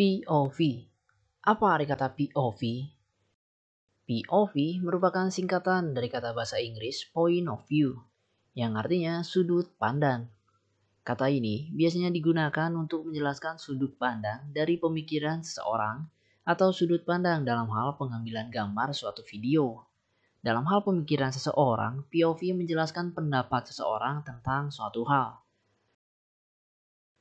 POV. Apa arti kata POV? POV merupakan singkatan dari kata bahasa Inggris point of view, yang artinya sudut pandang. Kata ini biasanya digunakan untuk menjelaskan sudut pandang dari pemikiran seseorang atau sudut pandang dalam hal pengambilan gambar suatu video. Dalam hal pemikiran seseorang, POV menjelaskan pendapat seseorang tentang suatu hal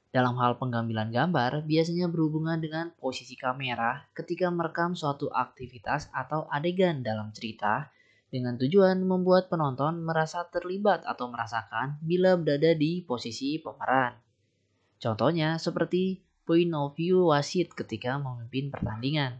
dalam hal pengambilan gambar biasanya berhubungan dengan posisi kamera ketika merekam suatu aktivitas atau adegan dalam cerita dengan tujuan membuat penonton merasa terlibat atau merasakan bila berada di posisi pemeran. Contohnya seperti point of view wasit ketika memimpin pertandingan.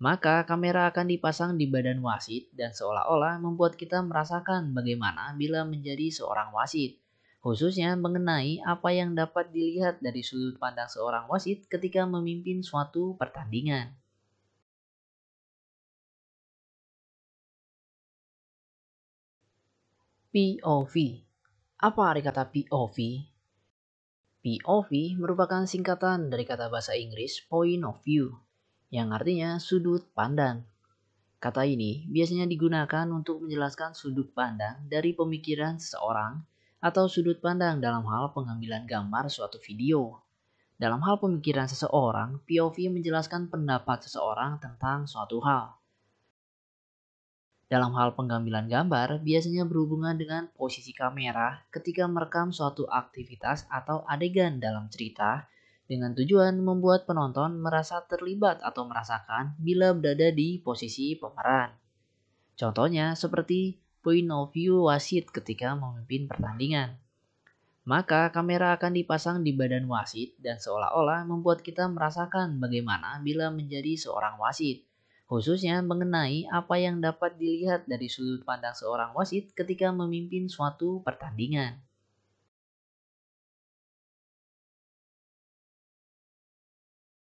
Maka kamera akan dipasang di badan wasit dan seolah-olah membuat kita merasakan bagaimana bila menjadi seorang wasit khususnya mengenai apa yang dapat dilihat dari sudut pandang seorang wasit ketika memimpin suatu pertandingan. POV Apa arti kata POV? POV merupakan singkatan dari kata bahasa Inggris point of view, yang artinya sudut pandang. Kata ini biasanya digunakan untuk menjelaskan sudut pandang dari pemikiran seseorang atau sudut pandang dalam hal pengambilan gambar suatu video. Dalam hal pemikiran seseorang, POV menjelaskan pendapat seseorang tentang suatu hal. Dalam hal pengambilan gambar, biasanya berhubungan dengan posisi kamera ketika merekam suatu aktivitas atau adegan dalam cerita dengan tujuan membuat penonton merasa terlibat atau merasakan bila berada di posisi pemeran. Contohnya seperti point of view wasit ketika memimpin pertandingan. Maka kamera akan dipasang di badan wasit dan seolah-olah membuat kita merasakan bagaimana bila menjadi seorang wasit. Khususnya mengenai apa yang dapat dilihat dari sudut pandang seorang wasit ketika memimpin suatu pertandingan.